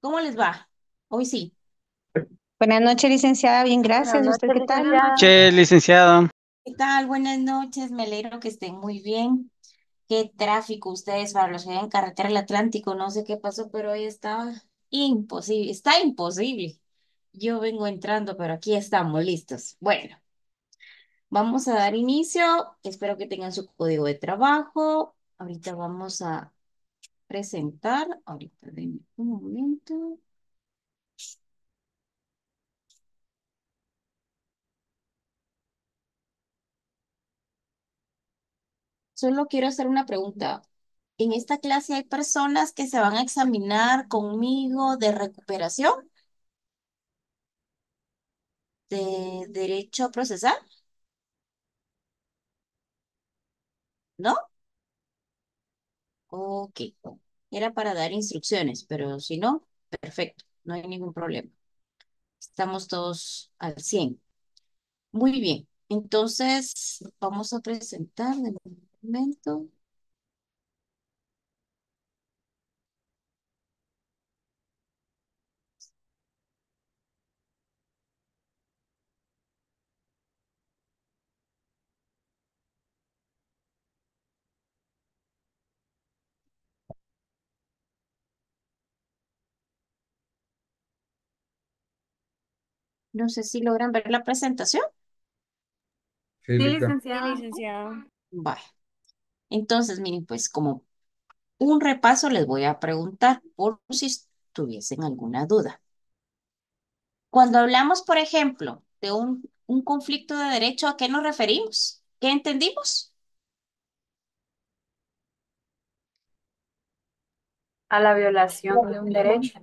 ¿Cómo les va? Hoy sí. Buenas noches, licenciada. Bien, gracias. ¿Usted qué tal? Buenas noches, licenciada. ¿Qué tal? Buenas noches. Me alegro que estén muy bien. Qué tráfico ustedes para los que en carretera del Atlántico. No sé qué pasó, pero hoy estaba imposible. Está imposible. Yo vengo entrando, pero aquí estamos listos. Bueno, vamos a dar inicio. Espero que tengan su código de trabajo. Ahorita vamos a presentar. Ahorita denme un momento. Solo quiero hacer una pregunta. ¿En esta clase hay personas que se van a examinar conmigo de recuperación? ¿De derecho a procesar? ¿No? Ok. Era para dar instrucciones, pero si no, perfecto, no hay ningún problema. Estamos todos al 100. Muy bien. Entonces, vamos a presentar de momento. No sé si logran ver la presentación. Sí, licenciado. licenciado. Vale. Entonces, miren, pues como un repaso les voy a preguntar por si tuviesen alguna duda. Cuando hablamos, por ejemplo, de un, un conflicto de derecho, ¿a qué nos referimos? ¿Qué entendimos? A la violación de un derecho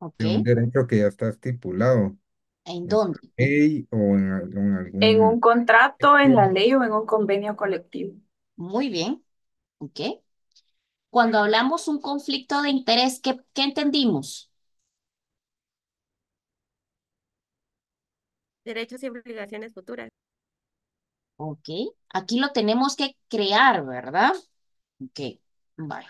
un derecho que ya está estipulado ¿En dónde? o en, en un contrato, en la ley o en un convenio colectivo. Muy bien. Ok. Cuando hablamos un conflicto de interés, ¿qué, qué entendimos? Derechos y obligaciones futuras. Ok. Aquí lo tenemos que crear, ¿verdad? Ok. Vale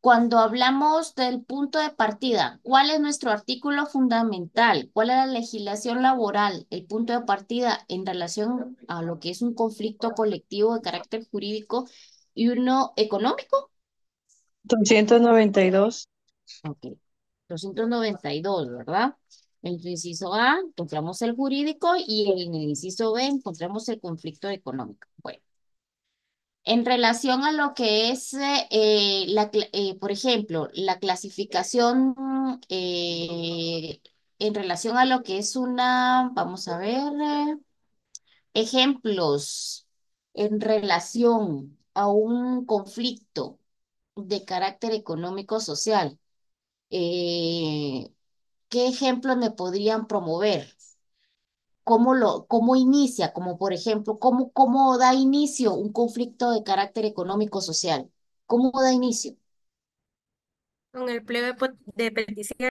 cuando hablamos del punto de partida, ¿cuál es nuestro artículo fundamental? ¿Cuál es la legislación laboral? El punto de partida en relación a lo que es un conflicto colectivo de carácter jurídico y uno económico. 292. Ok, 292, ¿verdad? En el inciso A encontramos el jurídico y en el inciso B encontramos el conflicto económico. Bueno. En relación a lo que es, eh, eh, la, eh, por ejemplo, la clasificación en relación a lo que es una, vamos a ver, ejemplos en relación a un conflicto de carácter económico-social. ¿Qué ejemplos me podrían promover? cómo, lo, cómo inicia, como por ejemplo, cómo, cómo da inicio un conflicto de carácter económico-social. ¿Cómo da inicio? Con el pliego de peticiones.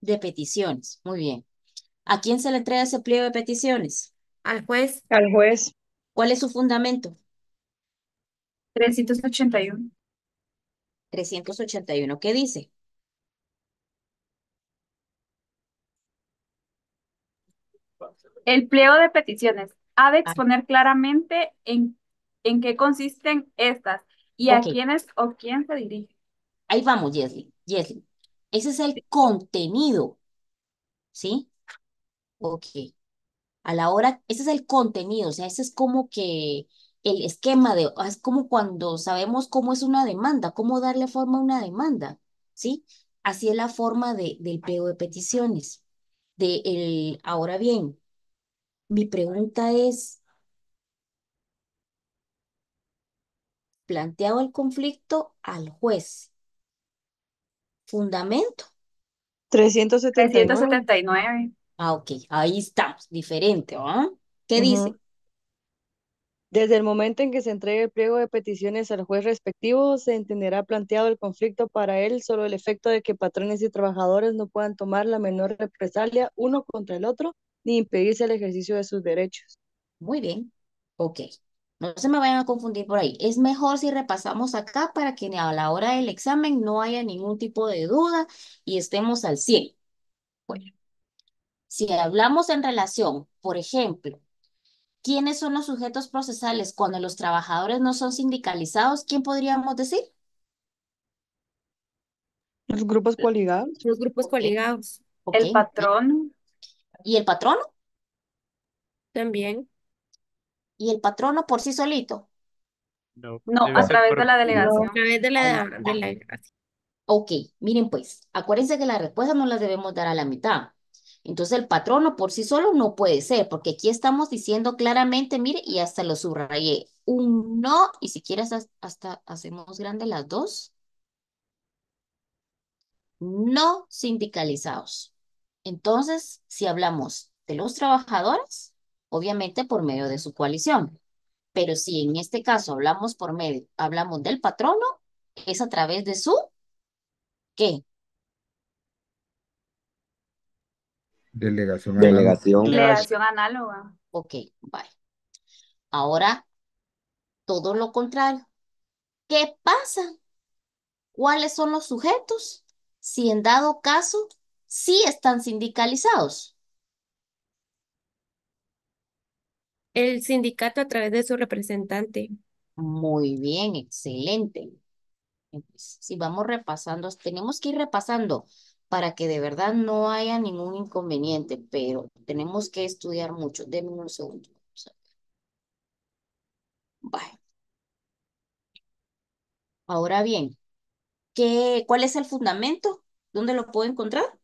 De peticiones, muy bien. ¿A quién se le entrega ese pliego de peticiones? Al juez. Al juez. ¿Cuál es su fundamento? 381. 381, ¿qué dice? El pliego de peticiones ha de ah. exponer claramente en, en qué consisten estas y a quiénes o quién se dirige. Ahí vamos, Yesley, Ese es el contenido. ¿Sí? Ok. A la hora, ese es el contenido, o sea, ese es como que el esquema de, ah, es como cuando sabemos cómo es una demanda, cómo darle forma a una demanda, ¿sí? Así es la forma de, del pliego de peticiones. De el, ahora bien, mi pregunta es, planteado el conflicto al juez, fundamento. 379. Ah, ok, ahí estamos, diferente, ¿ah? ¿Qué dice? Desde el momento en que se entregue el pliego de peticiones al juez respectivo, se entenderá planteado el conflicto para él solo el efecto de que patrones y trabajadores no puedan tomar la menor represalia uno contra el otro ni impedirse el ejercicio de sus derechos. Muy bien, ok. No se me vayan a confundir por ahí. Es mejor si repasamos acá para que a la hora del examen no haya ningún tipo de duda y estemos al 100. Bueno, si hablamos en relación, por ejemplo, ¿quiénes son los sujetos procesales cuando los trabajadores no son sindicalizados? ¿Quién podríamos decir? Los grupos coligados. Los grupos coligados. El patrón. ¿Y el patrono? También. ¿Y el patrono por sí solito? No, no a través de la delegación. Ah, a través de la, delegación. Ok, miren pues, acuérdense que la respuesta no la debemos dar a la mitad. Entonces el patrono por sí solo no puede ser, porque aquí estamos diciendo claramente, mire, y hasta lo subrayé, un no, y si quieres hasta, hacemos grande las dos. No sindicalizados. Entonces, si hablamos de los trabajadores, obviamente por medio de su coalición. Pero si en este caso hablamos por medio, hablamos del patrono, es a través de su ¿qué? Delegación, Delegación. análoga. Delegación análoga. Ok, vale. Ahora, todo lo contrario. ¿Qué pasa? ¿Cuáles son los sujetos? Si en dado caso sí están sindicalizados. El sindicato a través de su representante. Muy bien, excelente. si vamos repasando, tenemos que ir repasando para que de verdad no haya ningún inconveniente, pero tenemos que estudiar mucho. Denme un segundo. Ahora bien, ¿cuál es el fundamento? ¿Dónde lo puedo encontrar?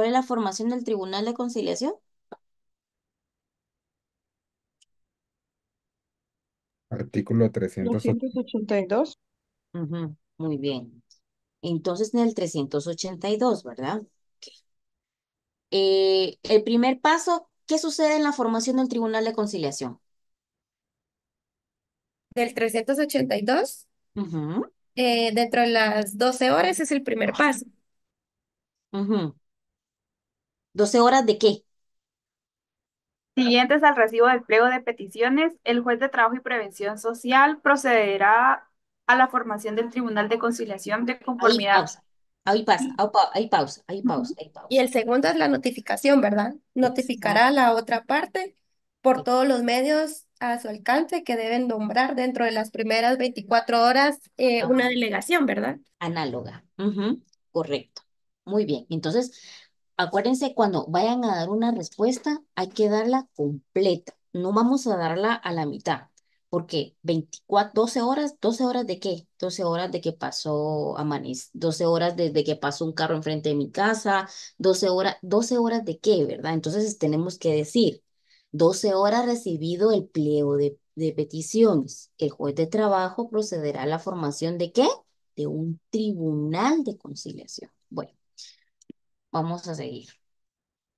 ¿Cuál es la formación del Tribunal de Conciliación? Artículo 382. muy bien. Entonces, en el 382, ¿verdad? Eh, el primer paso, ¿qué sucede en la formación del Tribunal de Conciliación? Del 382, eh, dentro de las 12 horas es el primer paso. ¿12 horas de qué? Siguientes al recibo del pliego de peticiones, el juez de Trabajo y Prevención Social procederá a la formación del Tribunal de Conciliación de Conformidad. Ahí pausa, ahí pausa, ahí pausa, ahí pausa, Y el segundo es la notificación, ¿verdad? Notificará a la otra parte por todos los medios a su alcance que deben nombrar dentro de las primeras 24 horas eh, una delegación, ¿verdad? Análoga, correcto. Muy bien, entonces acuérdense, cuando vayan a dar una respuesta, hay que darla completa. No vamos a darla a la mitad, porque 24, 12 horas, 12 horas de qué? 12 horas de que pasó Amanis? 12 horas desde que pasó un carro enfrente de mi casa, 12 horas, 12 horas de qué, ¿verdad? Entonces tenemos que decir, 12 horas recibido el pliego de, de peticiones. El juez de trabajo procederá a la formación de qué? De un tribunal de conciliación. Bueno. Vamos a seguir.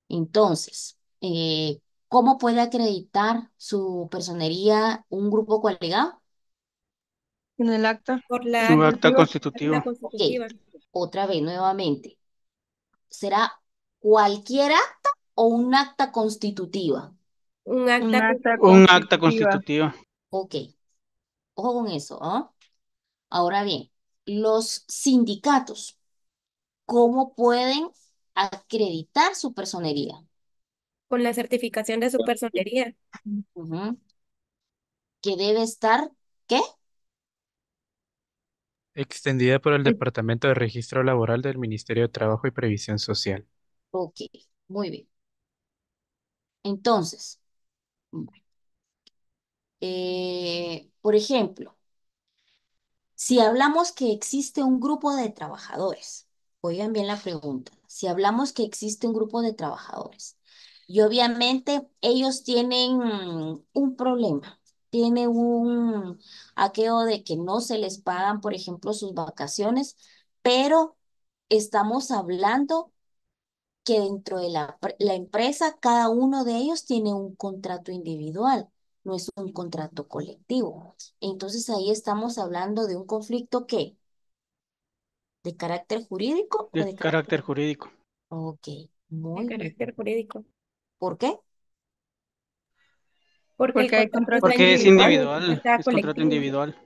Entonces, eh, ¿cómo puede acreditar su personería un grupo coaligado? En el acta. Por la acta constitutiva. Otra vez, nuevamente. ¿Será cualquier acta o un acta constitutiva? Un acta, constitutiva. Ok. Ojo con eso, ¿ah? Ahora bien, los sindicatos, ¿cómo pueden acreditar su personería. Con la certificación de su personería. Que debe estar, ¿qué? Extendida por el Departamento de Registro Laboral del Ministerio de Trabajo y Previsión Social. Ok, muy bien. Entonces, mm, eh, por ejemplo, si hablamos que existe un grupo de trabajadores, oigan bien la pregunta, si hablamos que existe un grupo de trabajadores y obviamente ellos tienen un problema, tiene un aqueo de que no se les pagan, por ejemplo, sus vacaciones, pero estamos hablando que dentro de la, la empresa cada uno de ellos tiene un contrato individual no es un contrato colectivo. Entonces ahí estamos hablando de un conflicto que ¿De carácter jurídico? De, carácter jurídico. Ok, muy de carácter jurídico. ¿Por qué? Porque, el contrato es individual, es contrato individual.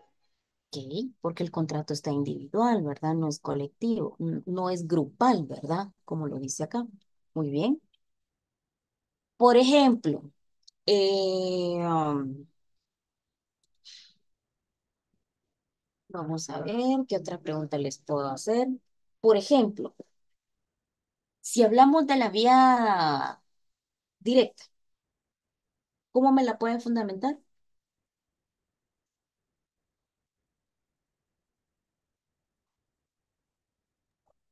Ok, porque el contrato está individual, ¿verdad? No es colectivo, no es grupal, ¿verdad? Como lo dice acá. Muy bien. Por ejemplo, eh, um, Vamos a ver qué otra pregunta les puedo hacer. Por ejemplo, si hablamos de la vía directa, ¿cómo me la pueden fundamentar?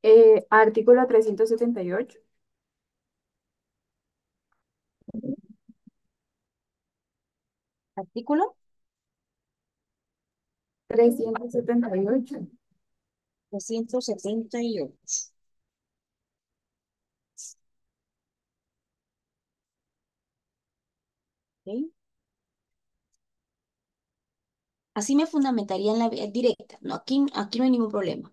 Eh, artículo 378. ¿Artículo? 378. 378. Así me fundamentaría en la directa. No, aquí, aquí no hay ningún problema.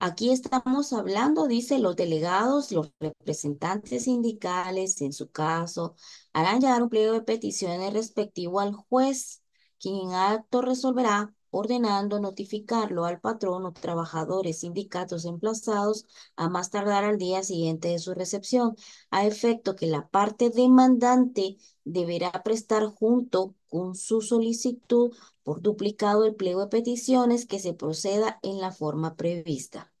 Aquí estamos hablando, dice, los delegados, los representantes sindicales, en su caso, harán llegar un pliego de peticiones respectivo al juez, quien en acto resolverá ordenando notificarlo al patrón o trabajadores sindicatos emplazados a más tardar al día siguiente de su recepción, a efecto que la parte demandante deberá prestar junto con su solicitud por duplicado el pliego de peticiones que se proceda en la forma prevista.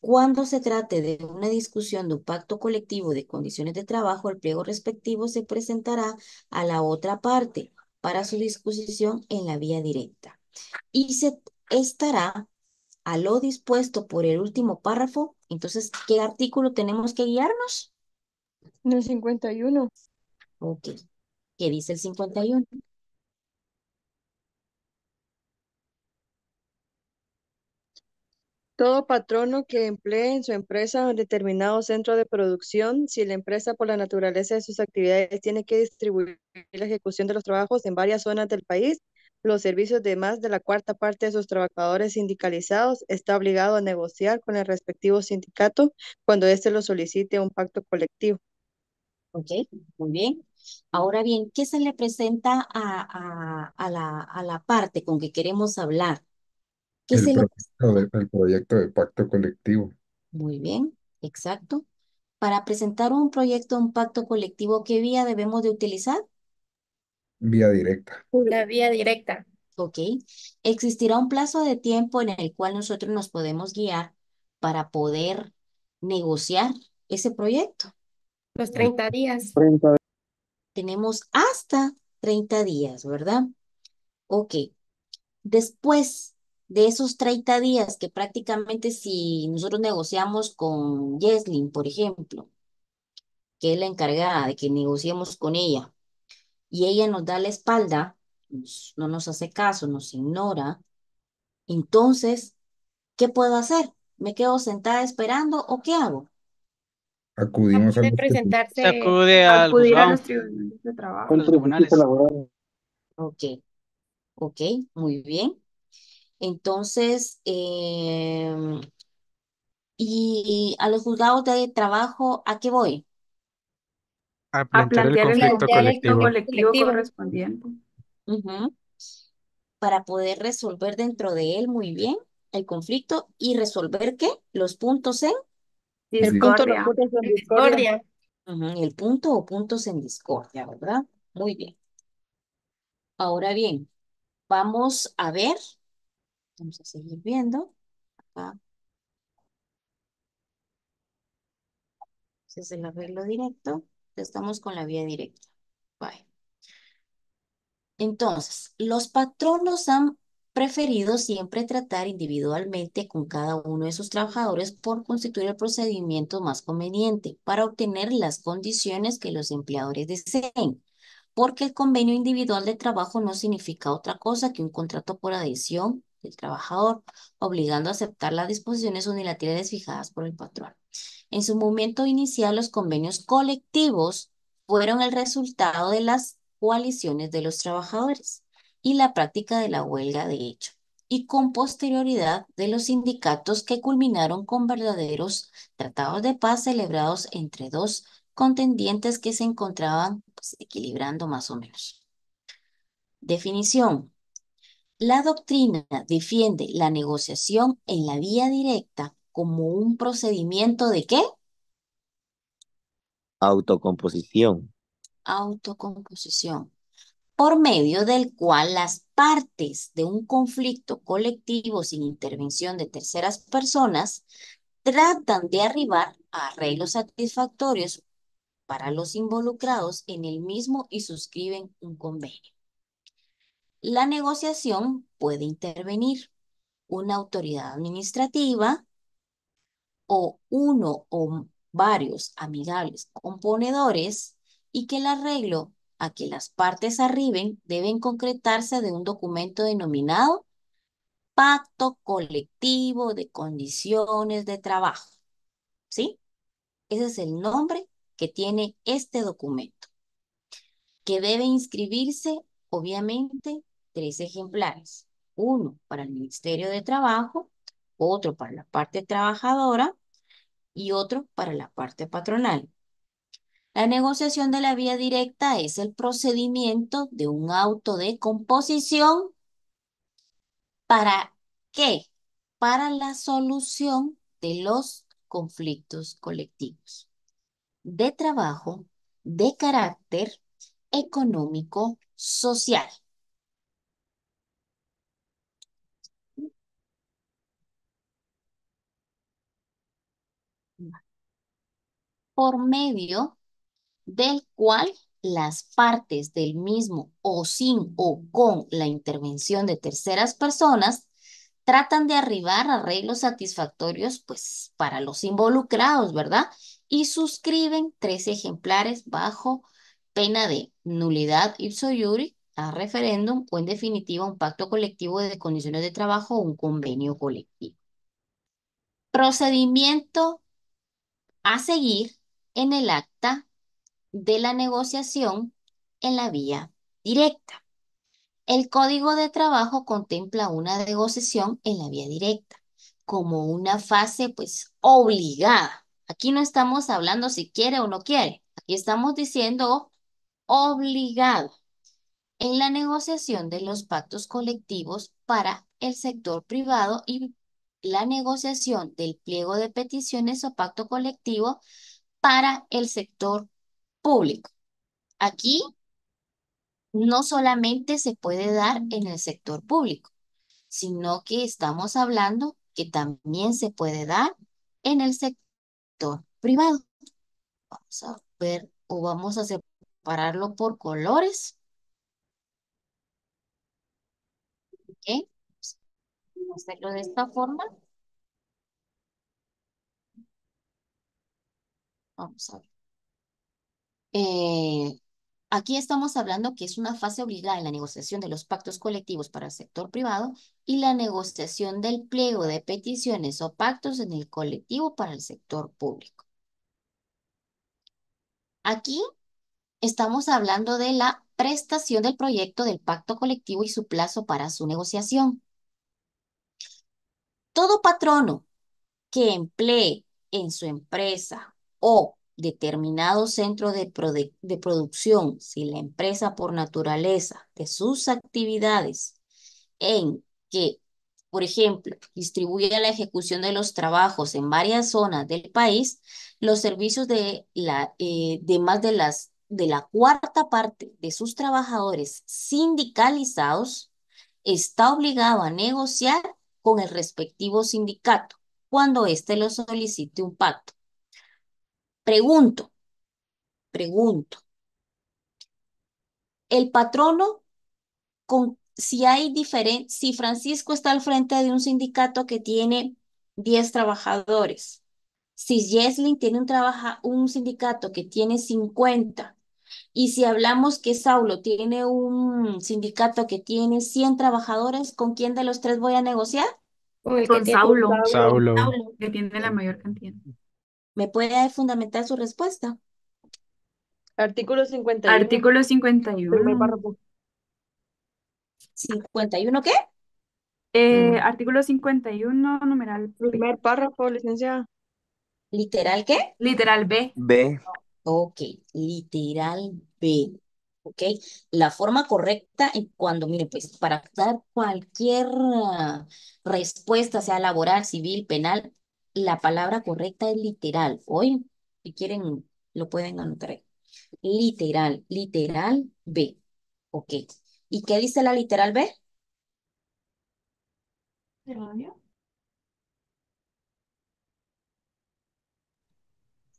Cuando se trate de una discusión de un pacto colectivo de condiciones de trabajo, el pliego respectivo se presentará a la otra parte para su discusión en la vía directa y se estará a lo dispuesto por el último párrafo. Entonces, ¿qué artículo tenemos que guiarnos? En el 51. Ok. ¿Qué dice el 51? Todo patrono que emplee en su empresa un determinado centro de producción, si la empresa por la naturaleza de sus actividades tiene que distribuir la ejecución de los trabajos en varias zonas del país, los servicios de más de la cuarta parte de sus trabajadores sindicalizados, está obligado a negociar con el respectivo sindicato cuando éste lo solicite un pacto colectivo. Ok, muy bien. Ahora bien, ¿qué se le presenta a, la, a la, parte con que queremos hablar? se le... de, el proyecto de pacto colectivo. Muy bien, exacto. Para presentar un proyecto, un pacto colectivo, ¿qué vía debemos de utilizar? Vía directa. La vía directa. Ok. Existirá un plazo de tiempo en el cual nosotros nos podemos guiar para poder negociar ese proyecto. Los 30 días. Tenemos hasta 30 días, ¿verdad? Ok. Después de esos 30 días, que prácticamente si nosotros negociamos con Yeslin, por ejemplo, que es la encargada de que negociemos con ella, y ella nos da la espalda, no nos hace caso, nos ignora, entonces, ¿qué puedo hacer? ¿Me quedo sentada esperando o qué hago? Acudimos a los acude acudir a los tribunales de trabajo. Ok, ok, muy bien. Entonces, em, y a los juzgados de trabajo, ¿a qué voy? a plantear, el conflicto colectivo, correspondiente. Para poder resolver dentro de él muy bien el conflicto y resolver qué? Los puntos en discordia. El punto, en discordia. El punto o puntos en discordia, ¿verdad? Muy bien. Ahora bien, vamos a ver. Vamos a seguir viendo. Acá. a el lo directo. Estamos con la vía directa. Bye. Entonces, los patronos han preferido siempre tratar individualmente con cada uno de sus trabajadores por constituir el procedimiento más conveniente para obtener las condiciones que los empleadores deseen, porque el convenio individual de trabajo no significa otra cosa que un contrato por adhesión del trabajador, obligando a aceptar las disposiciones unilaterales fijadas por el patrón. En su momento inicial, los convenios colectivos fueron el resultado de las coaliciones de los trabajadores y la práctica de la huelga de hecho, y con posterioridad de los sindicatos que culminaron con verdaderos tratados de paz celebrados entre dos contendientes que se encontraban pues, equilibrando más o menos. Definición. La doctrina defiende la negociación en la vía directa como un procedimiento de qué? Autocomposición. Autocomposición, por medio del cual las partes de un conflicto colectivo sin intervención de terceras personas tratan de arribar a arreglos satisfactorios para los involucrados en el mismo y suscriben un convenio. La negociación puede intervenir una autoridad administrativa, o uno o varios amigables componedores y que el arreglo a que las partes arriben deben concretarse de un documento denominado pacto colectivo de condiciones de trabajo. ¿Sí? Ese es el nombre que tiene este documento, que debe inscribirse, obviamente, tres ejemplares. Uno para el Ministerio de Trabajo, otro para la parte trabajadora y otro para la parte patronal. La negociación de la vía directa es el procedimiento de un auto de composición para qué? Para la solución de los conflictos colectivos de trabajo de carácter económico social. por medio del cual las partes del mismo o sin o con la intervención de terceras personas tratan de arribar a arreglos satisfactorios pues para los involucrados, ¿verdad? Y suscriben tres ejemplares bajo pena de nulidad ipso iure a referéndum o en definitiva un pacto colectivo de condiciones de trabajo o un convenio colectivo. Procedimiento a seguir en el acta de la negociación en la vía directa. El código de trabajo contempla una negociación en la vía directa como una fase pues obligada. Aquí no estamos hablando si quiere o no quiere. Aquí estamos diciendo obligado en la negociación de los pactos colectivos para el sector privado y la negociación del pliego de peticiones o pacto colectivo para el sector público. Aquí no solamente se puede dar en el sector público, sino que estamos hablando que también se puede dar en el sector privado. Vamos a ver o vamos a separarlo por colores. ¿Ok? Vamos a hacerlo de esta forma. Vamos a ver. Eh, aquí estamos hablando que es una fase obligada en la negociación de los pactos colectivos para el sector privado y la negociación del pliego de peticiones o pactos en el colectivo para el sector público. Aquí estamos hablando de la prestación del proyecto del pacto colectivo y su plazo para su negociación. Todo patrono que emplee en su empresa o determinado centro de, producción, si la empresa por naturaleza de sus actividades en que, por ejemplo, distribuye la ejecución de los trabajos en varias zonas del país, los servicios de, la, eh, de más de, las, de la cuarta parte de sus trabajadores sindicalizados está obligado a negociar con el respectivo sindicato cuando éste lo solicite un pacto Pregunto, pregunto. El patrono, con, si hay diferente, si Francisco está al frente de un sindicato que tiene 10 trabajadores, si Jeslin tiene un, trabaja, un sindicato que tiene 50, y si hablamos que Saulo tiene un sindicato que tiene 100 trabajadores, ¿con quién de los tres voy a negociar? Con, Saulo. Saulo. que tiene la mayor cantidad. ¿Me puede fundamentar su respuesta? Artículo 51. Artículo 51. ¿51 qué? Eh, Artículo 51, numeral. Primer párrafo, licencia. ¿Literal qué? Literal B. B. Ok, literal B. Ok, la forma correcta cuando, mire, pues para dar cualquier respuesta, sea laboral, civil, penal, la palabra correcta es literal. Hoy, si quieren, lo pueden anotar. Literal, literal B. Ok. ¿Y qué dice la literal B?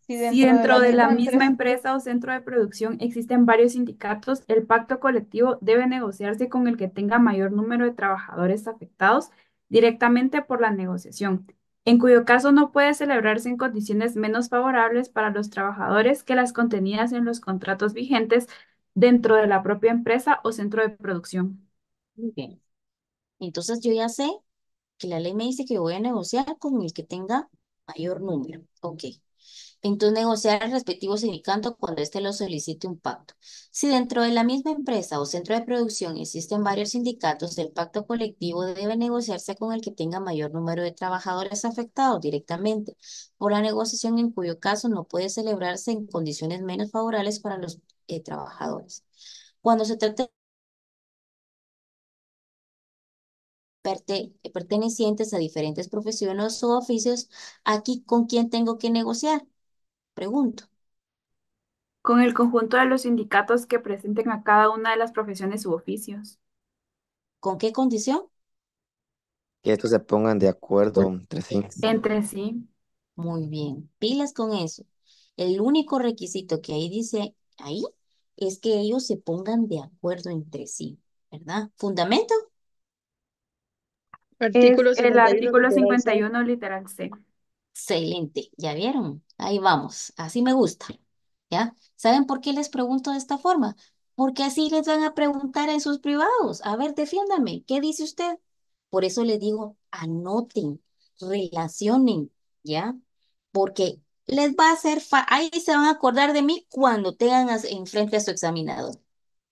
Si dentro, de la misma empresa o centro de producción existen varios sindicatos, el pacto colectivo debe negociarse con el que tenga mayor número de trabajadores afectados directamente por la negociación en cuyo caso no puede celebrarse en condiciones menos favorables para los trabajadores que las contenidas en los contratos vigentes dentro de la propia empresa o centro de producción. bien. Entonces yo ya sé que la ley me dice que voy a negociar con el que tenga mayor número. Ok. Entonces, negociar el respectivo sindicato cuando éste lo solicite un pacto. Si dentro de la misma empresa o centro de producción existen varios sindicatos, el pacto colectivo debe negociarse con el que tenga mayor número de trabajadores afectados directamente por la negociación, en cuyo caso no puede celebrarse en condiciones menos favorables para los eh, trabajadores. Cuando se trata de pertenecientes a diferentes profesiones o oficios, aquí con quién tengo que negociar. Pregunto. Con el conjunto de los sindicatos que presenten a cada una de las profesiones u oficios. ¿Con qué condición? Que estos se pongan de acuerdo entre sí. Entre sí. Muy bien, pilas con eso. El único requisito que ahí dice, ahí, es que ellos se pongan de acuerdo entre sí, ¿verdad? ¿Fundamento? Artículo el artículo 51, literal C. Excelente, ¿ya vieron? Ahí vamos, así me gusta. ¿Ya? ¿Saben por qué les pregunto de esta forma? Porque así les van a preguntar en sus privados. A ver, defiéndame, ¿qué dice usted? Por eso les digo, anoten, relacionen, ¿ya? Porque les va a hacer, ahí se van a acordar de mí cuando tengan enfrente a su examinador.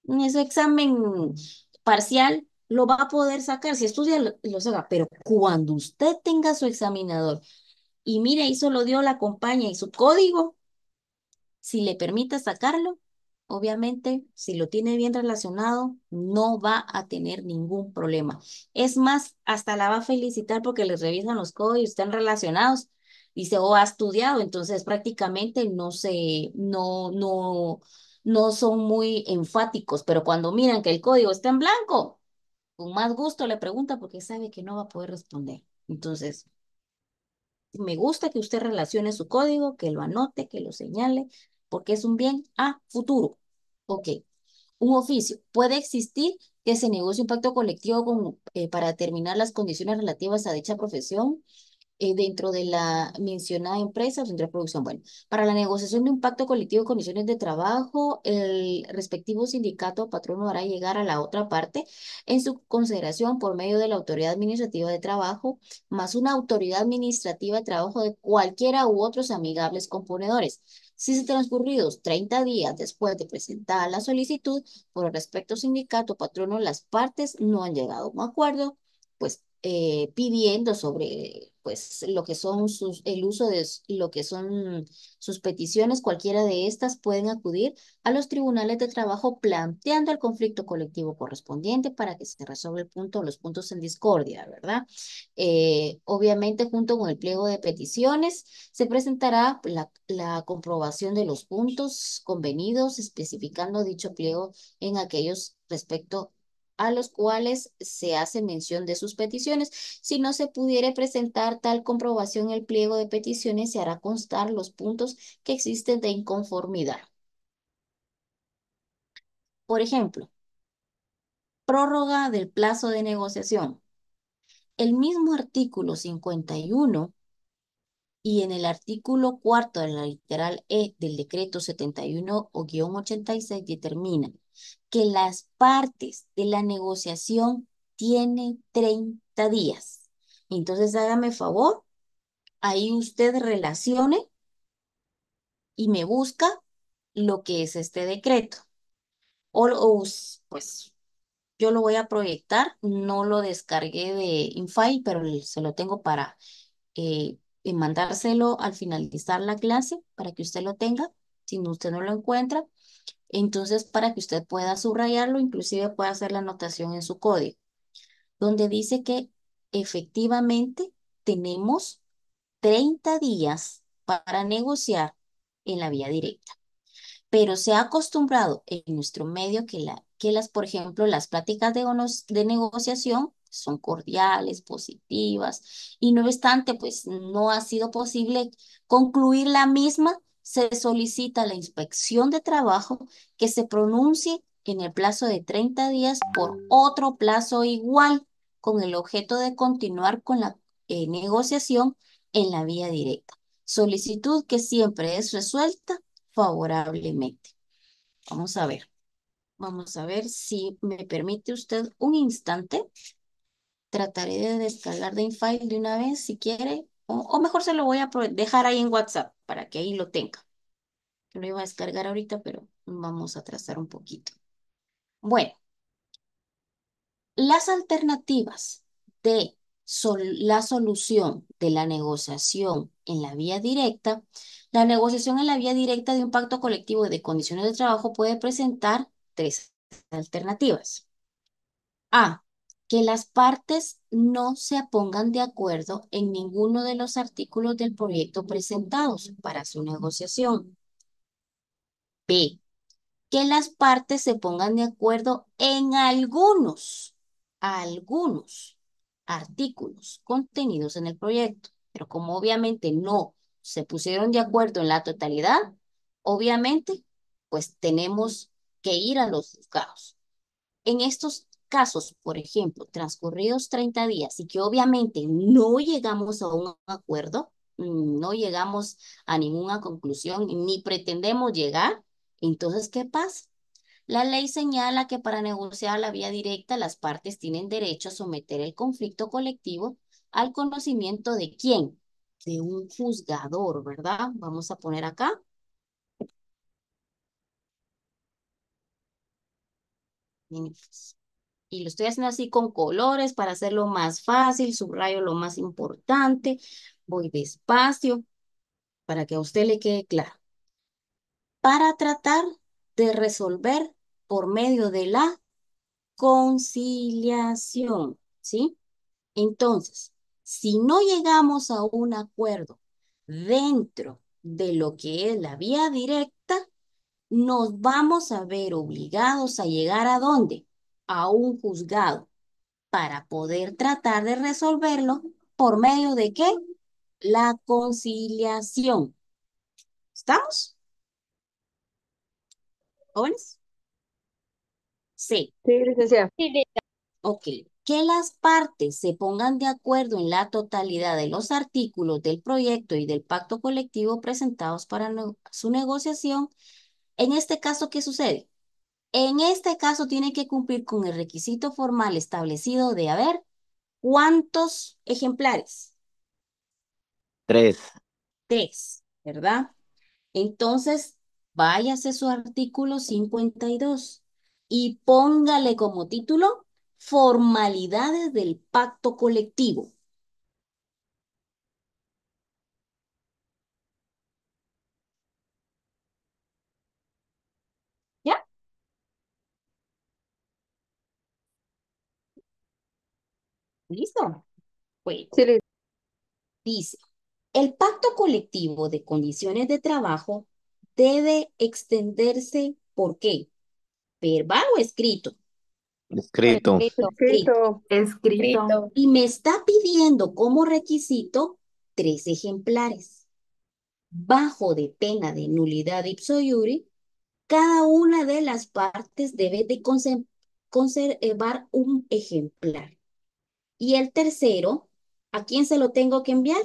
En su examen parcial lo va a poder sacar, si estudia lo, lo saca, pero cuando usted tenga su examinador y mire, ahí lo dio la compañía y su código. Si le permite sacarlo, obviamente, si lo tiene bien relacionado, no va a tener ningún problema. Es más, hasta la va a felicitar porque le revisan los códigos, están relacionados. Dice, o ha estudiado, entonces prácticamente no se, no, no, no son muy enfáticos, pero cuando miran que el código está en blanco, con más gusto le pregunta porque sabe que no va a poder responder. Entonces, me gusta que usted relacione su código, que lo anote, que lo señale, porque es un bien a futuro. Ok. Un oficio. Puede existir que se negocie un pacto colectivo eh, para determinar las condiciones relativas a dicha profesión eh, dentro de la mencionada empresa o centro de producción. Bueno, para la negociación de un pacto colectivo de condiciones de trabajo, el respectivo sindicato patrono hará llegar a la otra parte en su consideración por medio de la autoridad administrativa de trabajo, más una autoridad administrativa de trabajo de cualquiera u otros amigables componedores. Si se transcurridos 30 días después de presentar la solicitud, por el respecto sindicato patrono, las partes no han llegado a un acuerdo, pues eh, pidiendo sobre pues lo que son sus, el uso de lo que son sus peticiones, cualquiera de estas pueden acudir a los tribunales de trabajo planteando el conflicto colectivo correspondiente para que se resuelva el punto, los puntos en discordia, ¿verdad? Eh, obviamente, junto con el pliego de peticiones, se presentará la, la comprobación de los puntos convenidos, especificando dicho pliego en aquellos respecto a los cuales se hace mención de sus peticiones. Si no se pudiere presentar tal comprobación, el pliego de peticiones se hará constar los puntos que existen de inconformidad. Por ejemplo, prórroga del plazo de negociación. El mismo artículo 51 y en el artículo cuarto de la literal E del decreto 71 o guión 86 determina que las partes de la negociación tienen 30 días. Entonces hágame favor, ahí usted relacione y me busca lo que es este decreto. O, pues yo lo voy a proyectar, no lo descargué de Infile, pero se lo tengo para eh, eh, mandárselo al finalizar la clase para que usted lo tenga. Si usted no lo encuentra, entonces, para que usted pueda subrayarlo, inclusive puede hacer la anotación en su código, donde dice que efectivamente tenemos 30 días para negociar en la vía directa. Pero se ha acostumbrado en nuestro medio que, las, por ejemplo, las pláticas de, de negociación son cordiales, positivas, y no obstante, pues no ha sido posible concluir la misma se solicita la inspección de trabajo que se pronuncie en el plazo de 30 días por otro plazo igual con el objeto de continuar con la eh, negociación en la vía directa. Solicitud que siempre es resuelta favorablemente. Vamos a ver. Vamos a ver si me permite usted un instante. Trataré de descargar de InFile de una vez si quiere o, mejor se lo voy a dejar ahí en WhatsApp para que ahí lo tenga. Lo iba a descargar ahorita, pero vamos a trazar un poquito. Bueno, las alternativas de la solución de la negociación en la vía directa, la negociación en la vía directa de un pacto colectivo de condiciones de trabajo puede presentar tres alternativas. A que las partes no se pongan de acuerdo en ninguno de los artículos del proyecto presentados para su negociación. B. Que las partes se pongan de acuerdo en algunos, algunos artículos contenidos en el proyecto. Pero como obviamente no se pusieron de acuerdo en la totalidad, obviamente, pues tenemos que ir a los juzgados. En estos casos, por ejemplo, transcurridos 30 días y que obviamente no llegamos a un acuerdo, mm, no llegamos a ninguna conclusión ni pretendemos llegar, entonces, ¿qué pasa? La ley señala que para negociar la vía directa las partes tienen derecho a someter el conflicto colectivo al conocimiento de quién? De un juzgador, ¿verdad? Vamos a poner acá. Pues y lo estoy haciendo así con colores para hacerlo más fácil, subrayo lo más importante, voy despacio para que a usted le quede claro. Para tratar de resolver por medio de la conciliación, ¿sí? Entonces, si no llegamos a un acuerdo dentro de lo que es la vía directa, nos vamos a ver obligados a llegar a dónde? a un juzgado para poder tratar de resolverlo por medio de qué? La conciliación. ¿Estamos? ¿Jóvenes? Sí. Sí, licenciada. Ok. Que las partes se pongan de acuerdo en la totalidad de los artículos del proyecto y del pacto colectivo presentados para su negociación. En este caso, ¿qué sucede? En este caso tiene que cumplir con el requisito formal establecido de haber cuántos ejemplares. Tres. Tres, ¿verdad? Entonces, váyase su artículo 52 y póngale como título Formalidades del Pacto Colectivo. ¿Listo? dice, el pacto colectivo de condiciones de trabajo debe extenderse, ¿por qué? ¿Verbal o escrito? Escrito. Escrito, escrito. Y me está pidiendo como requisito tres ejemplares. Bajo de pena de nulidad ipso iure, cada una de las partes debe de conservar un ejemplar. Y el tercero, ¿a quién se lo tengo que enviar?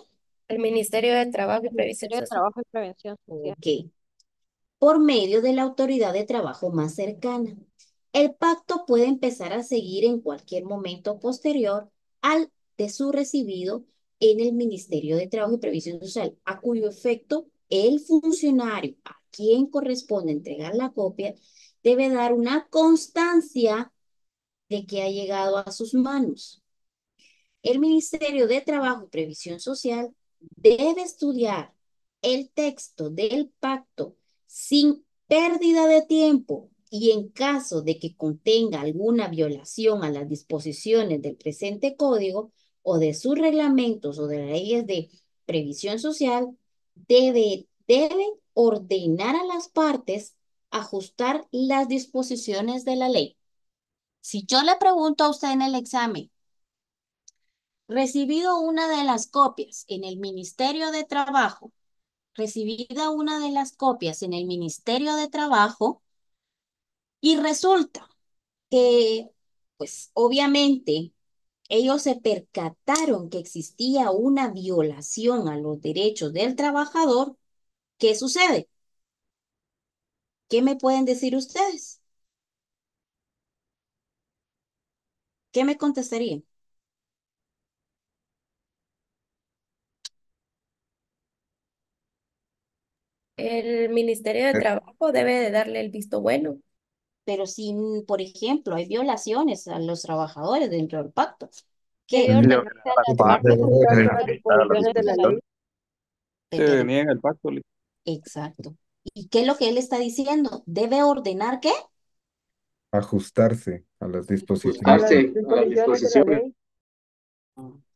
Al Ministerio de Trabajo y Previsión Social. De Por medio de la autoridad de trabajo más cercana. El pacto puede empezar a seguir en cualquier momento posterior al de su recibido en el Ministerio de Trabajo y Previsión Social, a cuyo efecto el funcionario a quien corresponde entregar la copia debe dar una constancia de que ha llegado a sus manos el Ministerio de Trabajo y Previsión Social debe estudiar el texto del pacto sin pérdida de tiempo y en caso de que contenga alguna violación a las disposiciones del presente código o de sus reglamentos o de las leyes de previsión social, debe, debe ordenar a las partes ajustar las disposiciones de la ley. Si yo le pregunto a usted en el examen, recibido una de las copias en el Ministerio de Trabajo, recibida una de las copias en el Ministerio de Trabajo y resulta que, pues obviamente, ellos se percataron que existía una violación a los derechos del trabajador. ¿Qué sucede? ¿Qué me pueden decir ustedes? ¿Qué me contestarían? el Ministerio de eh, Trabajo debe de darle el visto bueno. Pero si, por ejemplo, hay violaciones a los trabajadores dentro del pacto, ¿Qué se el pacto. Exacto. ¿Y qué es lo que él está diciendo? ¿Debe ordenar qué? Ajustarse a las disposiciones. Ajustarse a las disposiciones.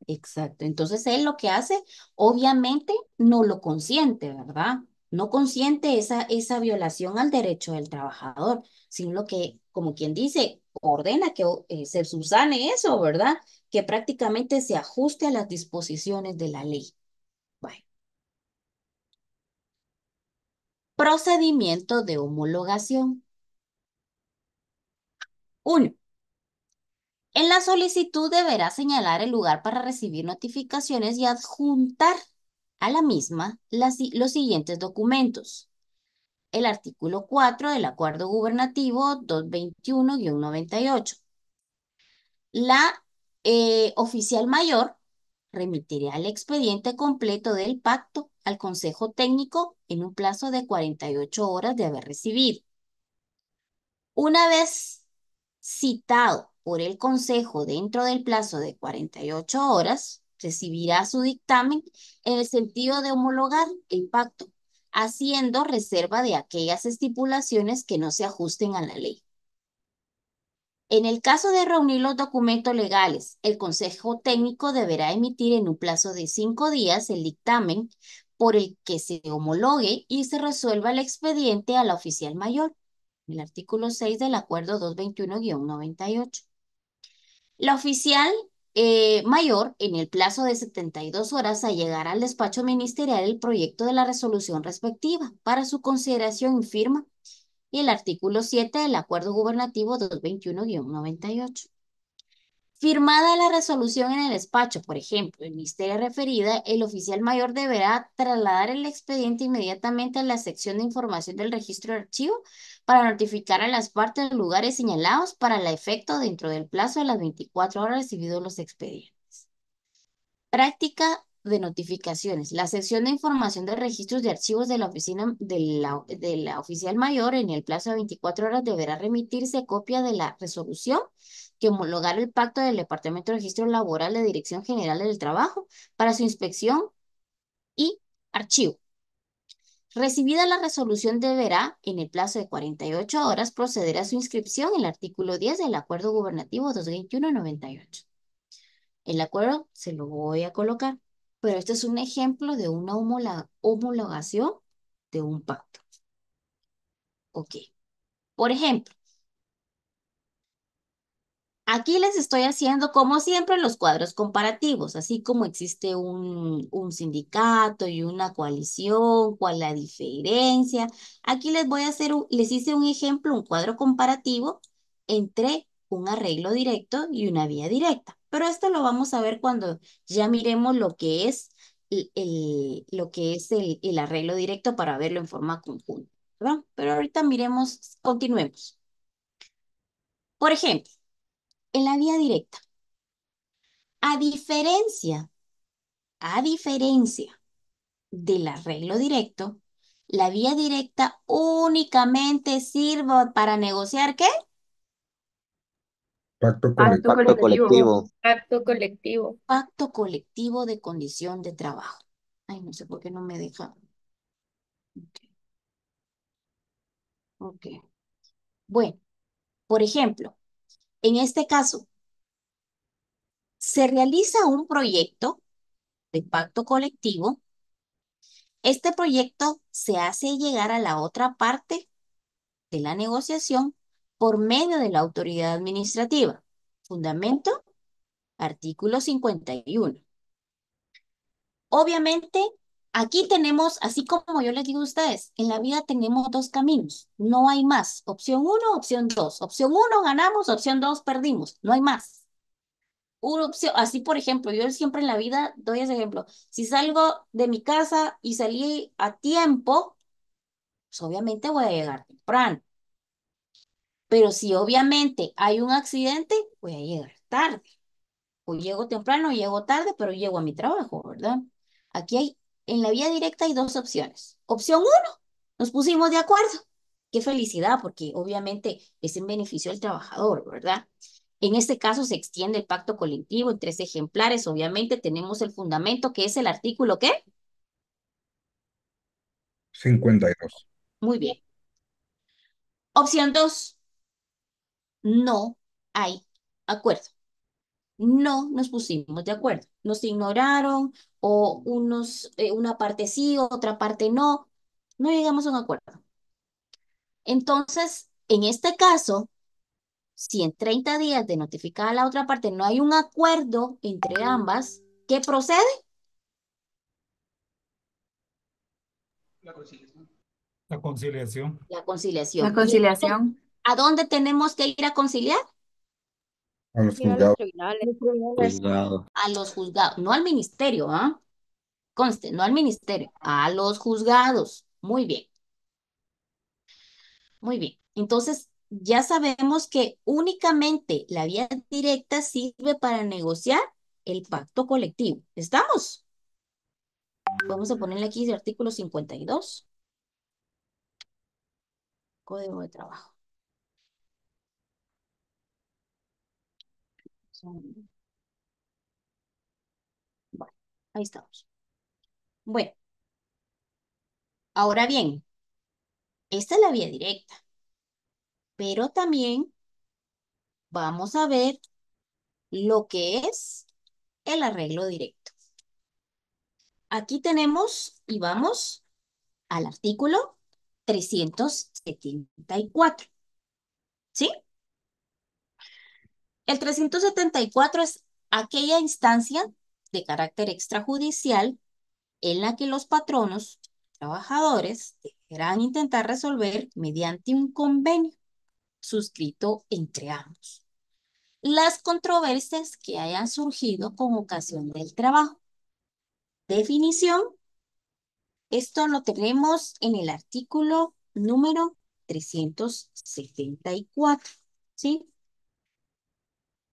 Exacto. Entonces él lo que hace, obviamente, no lo consiente, ¿verdad? no consiente esa, esa violación al derecho del trabajador, sino que, como quien dice, ordena que eh, se subsane eso, ¿verdad? Que prácticamente se ajuste a las disposiciones de la ley. Procedimiento de homologación. Uno. En la solicitud deberá señalar el lugar para recibir notificaciones y adjuntar a la misma los siguientes documentos. El artículo 4 del Acuerdo Gubernativo 221-98. La eh, oficial mayor remitirá el expediente completo del pacto al Consejo Técnico en un plazo de 48 horas de haber recibido. Una vez citado por el Consejo dentro del plazo de 48 horas, recibirá su dictamen en el sentido de homologar el pacto, haciendo reserva de aquellas estipulaciones que no se ajusten a la ley. En el caso de reunir los documentos legales, el Consejo Técnico deberá emitir en un plazo de cinco días el dictamen por el que se homologue y se resuelva el expediente a la oficial mayor, el artículo 6 del Acuerdo 221-98. La oficial eh, mayor en el plazo de 72 horas a llegar al despacho ministerial el proyecto de la resolución respectiva para su consideración y firma y el artículo 7 del Acuerdo Gubernativo 221-98. Firmada la resolución en el despacho, por ejemplo, en ministerio referida, el oficial mayor deberá trasladar el expediente inmediatamente a la sección de información del registro de archivo para notificar a las partes los lugares señalados para el efecto dentro del plazo de las 24 horas recibidos los expedientes. Práctica de notificaciones. La sección de información de registros de archivos de la oficina de la, oficial mayor en el plazo de 24 horas deberá remitirse copia de la resolución que homologar el pacto del Departamento de Registro Laboral de Dirección General del Trabajo para su inspección y archivo. Recibida la resolución deberá, en el plazo de 48 horas, proceder a su inscripción en el artículo 10 del Acuerdo Gubernativo 221-98. El acuerdo se lo voy a colocar, pero esto es un ejemplo de una homologación de un pacto. Ok. Por ejemplo, Aquí les estoy haciendo, como siempre, los cuadros comparativos, así como existe un, sindicato y una coalición, cuál la diferencia. Aquí les voy a hacer, un, les hice un ejemplo, un cuadro comparativo entre un arreglo directo y una vía directa. Pero esto lo vamos a ver cuando ya miremos lo que es el, lo que es el, arreglo directo para verlo en forma conjunta. Pero ahorita miremos, continuemos. Por ejemplo, en la vía directa. A diferencia, a diferencia del arreglo directo, la vía directa únicamente sirve para negociar ¿qué? Pacto colectivo. Pacto colectivo. Pacto colectivo. de condición de trabajo. Ay, no sé por qué no me deja. Ok. okay. Bueno, por ejemplo, en este caso, se realiza un proyecto de pacto colectivo. Este proyecto se hace llegar a la otra parte de la negociación por medio de la autoridad administrativa. Fundamento, artículo 51. Obviamente, Aquí tenemos, así como yo les digo a ustedes, en la vida tenemos dos caminos, no hay más. Opción uno, opción dos. Opción uno ganamos, opción dos perdimos, no hay más. Una opción, así por ejemplo, yo siempre en la vida doy ese ejemplo. Si salgo de mi casa y salí a tiempo, pues obviamente voy a llegar temprano. Pero si obviamente hay un accidente, voy a llegar tarde. O llego temprano, llego tarde, pero llego a mi trabajo, ¿verdad? Aquí hay en la vía directa hay dos opciones. Opción uno, nos pusimos de acuerdo. Qué felicidad, porque obviamente es en beneficio del trabajador, ¿verdad? En este caso se extiende el pacto colectivo en tres ejemplares. Obviamente tenemos el fundamento que es el artículo ¿qué? 52. Muy bien. Opción dos, No hay acuerdo. No nos pusimos de acuerdo. Nos ignoraron o unos, eh, una parte sí, otra parte no, no llegamos a un acuerdo. Entonces, en este caso, si en 30 días de notificar a la otra parte no hay un acuerdo entre ambas, ¿qué procede? La conciliación. La conciliación. La conciliación. La conciliación. ¿A dónde tenemos que ir a conciliar? A los juzgados. no al ministerio, ¿ah? Conste, no al ministerio, a los juzgados. Muy bien. Muy bien. Entonces, ya sabemos que únicamente la vía directa sirve para negociar el pacto colectivo. ¿Estamos? Vamos a ponerle aquí el artículo 52. Código de trabajo. Bueno, ahí estamos. Bueno. Ahora bien, esta es la vía directa. Pero también vamos a ver lo que es el arreglo directo. Aquí tenemos y vamos al artículo 374. ¿Sí? El 374 es aquella instancia de carácter extrajudicial en la que los patronos, trabajadores, deberán intentar resolver mediante un convenio suscrito entre ambos las controversias que hayan surgido con ocasión del trabajo. Definición. Esto lo tenemos en el artículo número 374, ¿sí?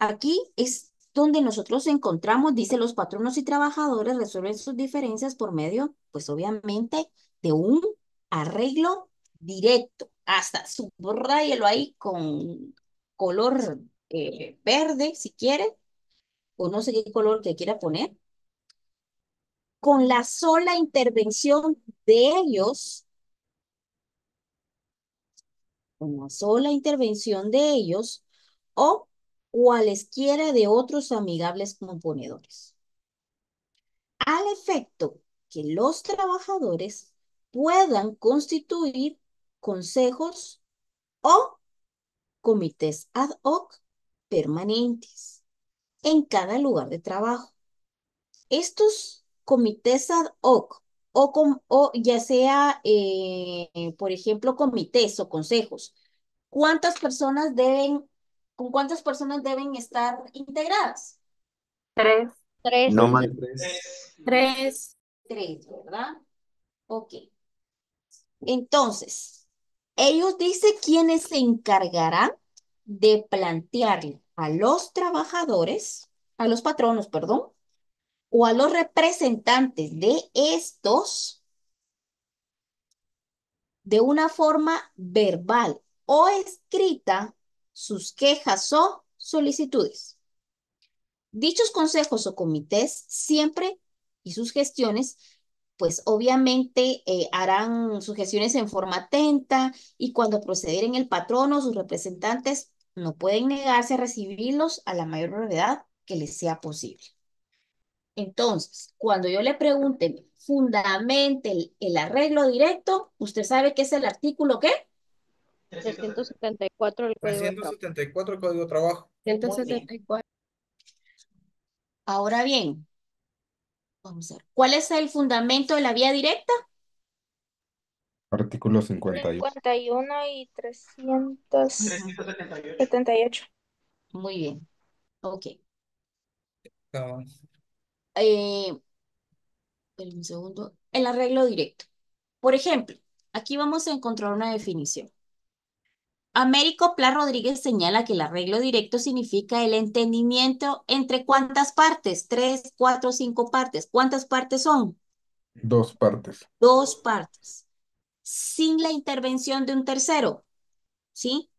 Aquí es donde nosotros encontramos, dice, los patronos y trabajadores resuelven sus diferencias por medio, pues obviamente, de un arreglo directo. Hasta subrayelo ahí con color eh, verde, si quiere, o no sé qué color que quiera poner. Con la sola intervención de ellos, con la sola intervención de ellos, o cualesquiera de otros amigables componedores. Al efecto que los trabajadores puedan constituir consejos o comités ad hoc permanentes en cada lugar de trabajo. Estos comités ad hoc o, o ya sea, eh, por ejemplo, comités o consejos, ¿cuántas personas deben ¿Con cuántas personas deben estar integradas? Tres. Tres. No más tres. Tres. Tres, ¿verdad? Ok. Entonces, ellos dicen quiénes se encargarán de plantearle a los trabajadores, a los patronos, perdón, o a los representantes de estos de una forma verbal o escrita sus quejas o solicitudes. Dichos consejos o comités siempre y sus gestiones, pues obviamente eh, harán harán gestiones en forma atenta y cuando en el patrono o sus representantes no pueden negarse a recibirlos a la mayor brevedad que les sea posible. Entonces, cuando yo le pregunte fundamentalmente el, arreglo directo, usted sabe que es el artículo ¿qué? 374 el código el código de trabajo. 374. Ahora bien, vamos a ver. ¿Cuál es el fundamento de la vía directa? Artículo 51. 51 y 378. Muy bien. Ok. Eh, un segundo. El arreglo directo. Por ejemplo, aquí vamos a encontrar una definición. Américo Pla Rodríguez señala que el arreglo directo significa el entendimiento entre cuántas partes, tres, cuatro, cinco partes. ¿Cuántas partes son? Dos partes. Dos partes. Sin la intervención de un tercero. ¿Sí?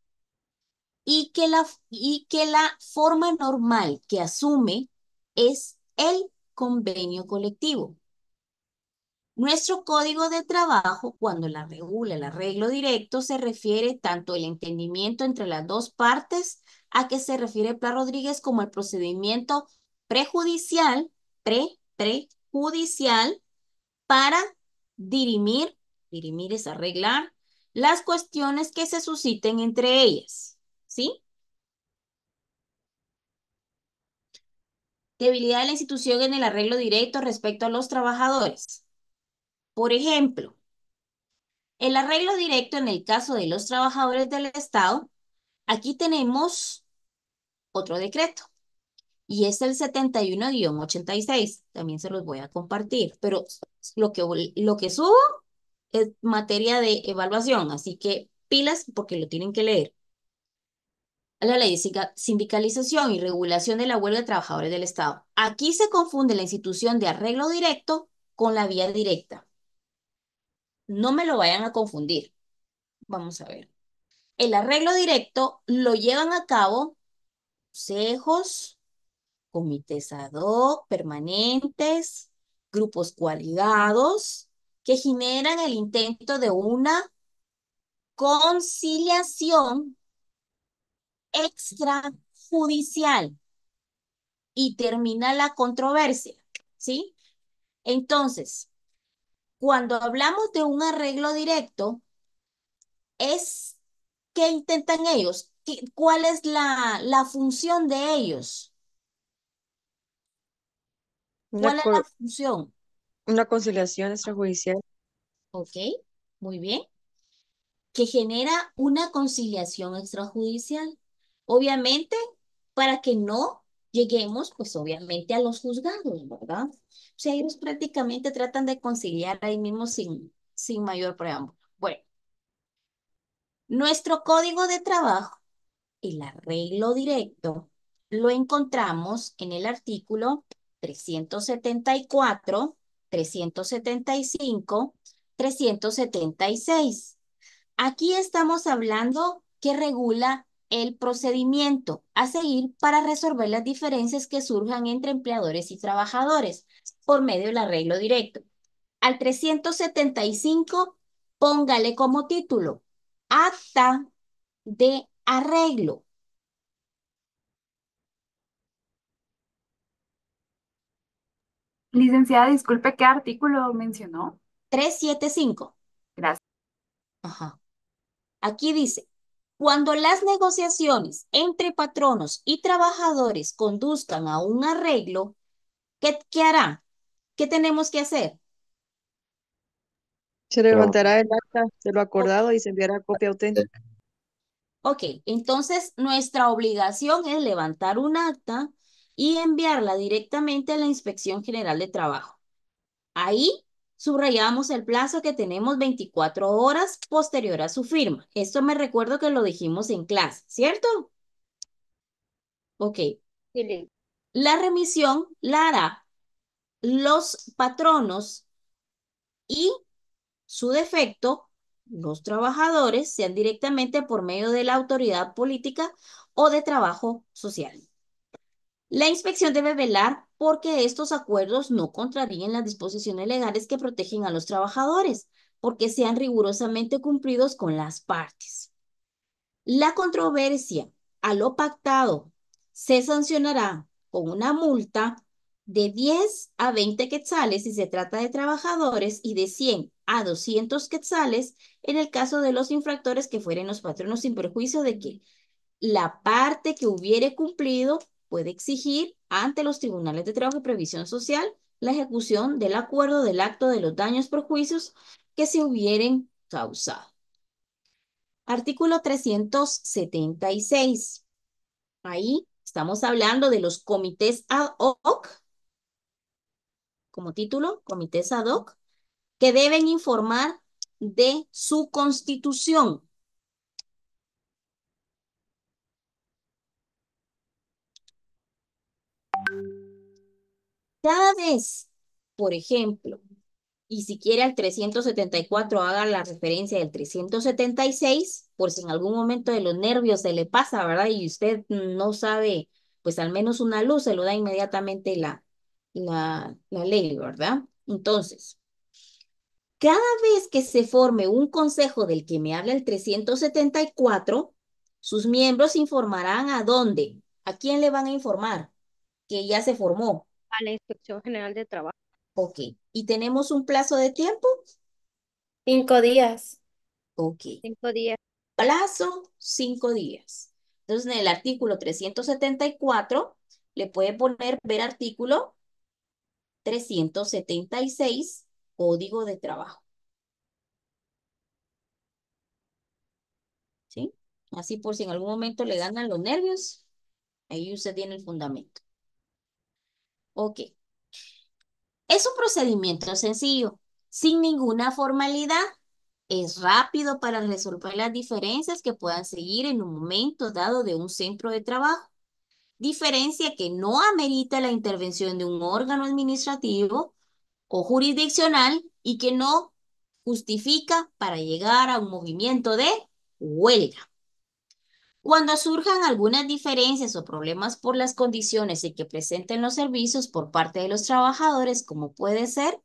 Y que la, y que la forma normal que asume es el convenio colectivo. Nuestro código de trabajo, cuando la regula el arreglo directo, se refiere tanto el entendimiento entre las dos partes a que se refiere Pla Rodríguez como el procedimiento prejudicial, pre, prejudicial, para dirimir, dirimir es arreglar, las cuestiones que se susciten entre ellas, ¿sí? Debilidad de la institución en el arreglo directo respecto a los trabajadores. Por ejemplo, el arreglo directo en el caso de los trabajadores del Estado, aquí tenemos otro decreto y es el 71-86. También se los voy a compartir, pero lo que, lo que subo es materia de evaluación, así que pilas porque lo tienen que leer. La ley de sindicalización y regulación de la huelga de trabajadores del Estado. Aquí se confunde la institución de arreglo directo con la vía directa no me lo vayan a confundir. Vamos a ver. El arreglo directo lo llevan a cabo consejos, comités ad hoc, permanentes, grupos coaligados, que generan el intento de una conciliación extrajudicial y termina la controversia, ¿sí? Entonces, cuando hablamos de un arreglo directo, es qué intentan ellos, cuál es la, la función de ellos. ¿Cuál es la función? Una conciliación extrajudicial. Ok, muy bien. Que genera una conciliación extrajudicial. Obviamente, para que no lleguemos pues obviamente a los juzgados, ¿verdad? O sea, ellos prácticamente tratan de conciliar ahí mismo sin, sin mayor preámbulo. Bueno, nuestro código de trabajo, el arreglo directo, lo encontramos en el artículo 374, 375, 376. Aquí estamos hablando que regula el procedimiento a seguir para resolver las diferencias que surjan entre empleadores y trabajadores por medio del arreglo directo. Al 375, póngale como título acta de arreglo. Licenciada, disculpe, ¿qué artículo mencionó? 375. Gracias. Ajá. Aquí dice, cuando las negociaciones entre patronos y trabajadores conduzcan a un arreglo, ¿qué, hará? ¿Qué tenemos que hacer? Se levantará el acta de lo acordado y se enviará copia auténtica. Ok, entonces nuestra obligación es levantar un acta y enviarla directamente a la Inspección General de Trabajo. Ahí subrayamos el plazo que tenemos 24 horas posterior a su firma. Esto me recuerdo que lo dijimos en clase, ¿cierto? Ok. La remisión la hará los patronos y su defecto, los trabajadores, sean directamente por medio de la autoridad política o de trabajo social. La inspección debe velar porque estos acuerdos no contrarían las disposiciones legales que protegen a los trabajadores, porque sean rigurosamente cumplidos con las partes. La controversia a lo pactado se sancionará con una multa de 10 a 20 quetzales si se trata de trabajadores y de 100 a 200 quetzales en el caso de los infractores que fueren los patronos sin perjuicio de que la parte que hubiere cumplido puede exigir ante los tribunales de trabajo y previsión social la ejecución del acuerdo del acto de los daños perjuicios que se hubieren causado. Artículo 376. Ahí estamos hablando de los comités ad hoc, como título, comités ad hoc, que deben informar de su constitución. Cada vez, por ejemplo, y si quiere al 374 haga la referencia del 376, por si en algún momento de los nervios se le pasa, ¿verdad? Y usted no sabe, pues al menos una luz se lo da inmediatamente la, la, la ley, ¿verdad? Entonces, cada vez que se forme un consejo del que me habla el 374, sus miembros informarán a dónde, a quién le van a informar que ya se formó, a la Inspección General de Trabajo. Ok, ¿y tenemos un plazo de tiempo? Cinco días. Ok. Cinco días. Plazo, cinco días. Entonces, en el artículo 374, le puede poner ver artículo 376, Código de Trabajo. ¿Sí? Así por si en algún momento le ganan los nervios, ahí usted tiene el fundamento. Ok. Es un procedimiento sencillo, sin ninguna formalidad. Es rápido para resolver las diferencias que puedan seguir en un momento dado de un centro de trabajo. Diferencia que no amerita la intervención de un órgano administrativo o jurisdiccional y que no justifica para llegar a un movimiento de huelga. Cuando surjan algunas diferencias o problemas por las condiciones en que presenten los servicios por parte de los trabajadores, como puede ser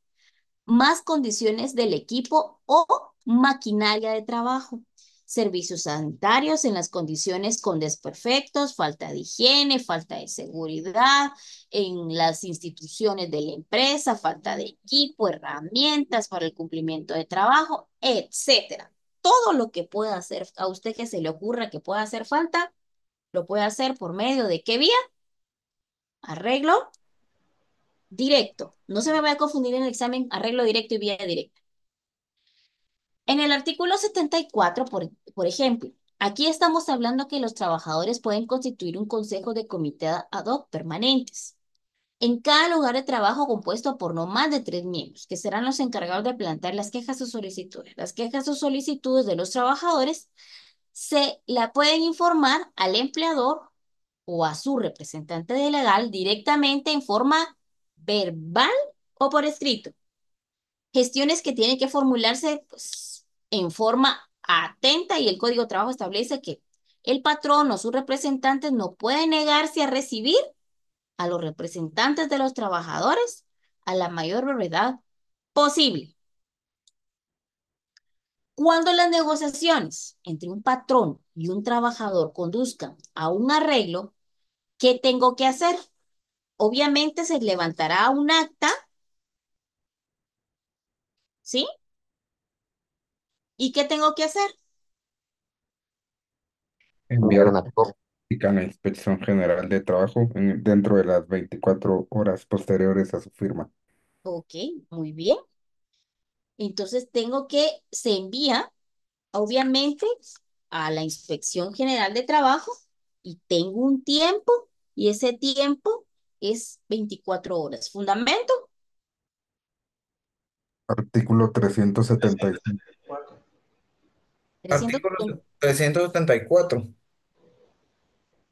más condiciones del equipo o maquinaria de trabajo, servicios sanitarios en las condiciones con desperfectos, falta de higiene, falta de seguridad, en las instituciones de la empresa, falta de equipo, herramientas para el cumplimiento de trabajo, etcétera todo lo que pueda hacer a usted que se le ocurra que pueda hacer falta, lo puede hacer por medio de qué vía? Arreglo directo. No se me vaya a confundir en el examen arreglo directo y vía directa. En el artículo 74, por, ejemplo, aquí estamos hablando que los trabajadores pueden constituir un consejo de comité ad hoc permanentes en cada lugar de trabajo compuesto por no más de tres miembros, que serán los encargados de plantear las quejas o solicitudes. Las quejas o solicitudes de los trabajadores se la pueden informar al empleador o a su representante legal directamente en forma verbal o por escrito. Gestiones que tienen que formularse pues, en forma atenta y el Código de Trabajo establece que el patrón o su representante no puede negarse a recibir a los representantes de los trabajadores a la mayor brevedad posible. Cuando las negociaciones entre un patrón y un trabajador conduzcan a un arreglo, ¿qué tengo que hacer? Obviamente se levantará un acta, ¿sí? ¿Y qué tengo que hacer? Enviar una copia la la Inspección General de Trabajo dentro de las 24 horas posteriores a su firma. Ok, muy bien. Entonces tengo que, se envía, obviamente, a la Inspección General de Trabajo y tengo un tiempo y ese tiempo es 24 horas. ¿Fundamento? Artículo 375. Artículo 374.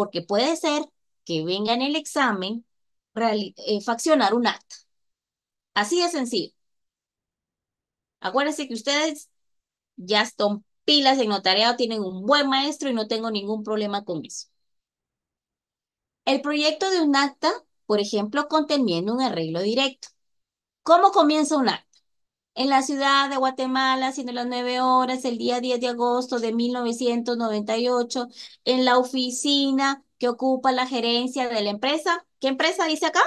porque puede ser que venga en el examen eh, faccionar un acta. Así de sencillo. Acuérdense que ustedes ya están pilas en notariado, tienen un buen maestro y no tengo ningún problema con eso. El proyecto de un acta, por ejemplo, conteniendo un arreglo directo. ¿Cómo comienza un acta? en la ciudad de Guatemala, siendo las nueve horas, el día 10 de agosto de 1998, en la oficina que ocupa la gerencia de la empresa. ¿Qué empresa dice acá?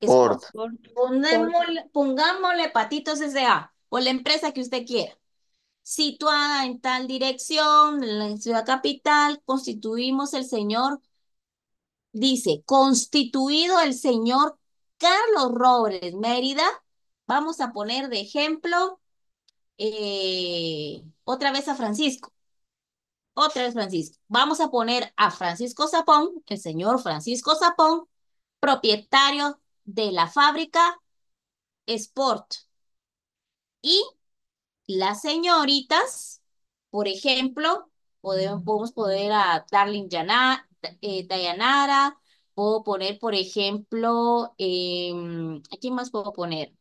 Sport. Pongámosle, pongámosle Patitos S.A. o la empresa que usted quiera. Situada en tal dirección, en la ciudad capital, constituimos el señor, dice, constituido el señor Carlos Robles Mérida, vamos a poner de ejemplo eh, otra vez a Francisco. Otra vez Francisco. Vamos a poner a Francisco Zapón, el señor Francisco Zapón, propietario de la fábrica Sport. Y las señoritas, por ejemplo, mm. podemos, podemos poder a Darling eh, Dayanara, puedo poner, por ejemplo, em, ¿a quién más puedo poner?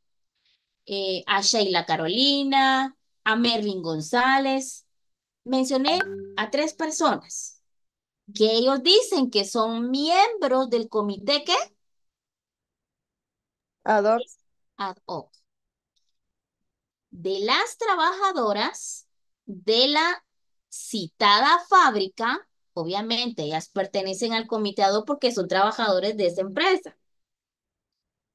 Eh, a Sheila Carolina, a Merlin González. Mencioné a tres personas que ellos dicen que son miembros del comité que ad hoc. Ad hoc. De las trabajadoras de la citada fábrica Obviamente, ellas pertenecen al comité porque son trabajadores de esa empresa,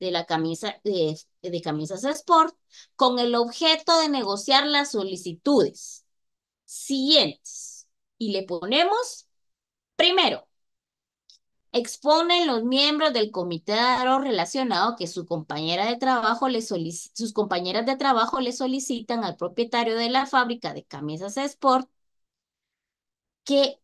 de la camisa de, de camisas sport, con el objeto de negociar las solicitudes siguientes. Y le ponemos, primero, exponen los miembros del comité relacionado que su compañera de trabajo le sus compañeras de trabajo le solicitan al propietario de la fábrica de camisas sport que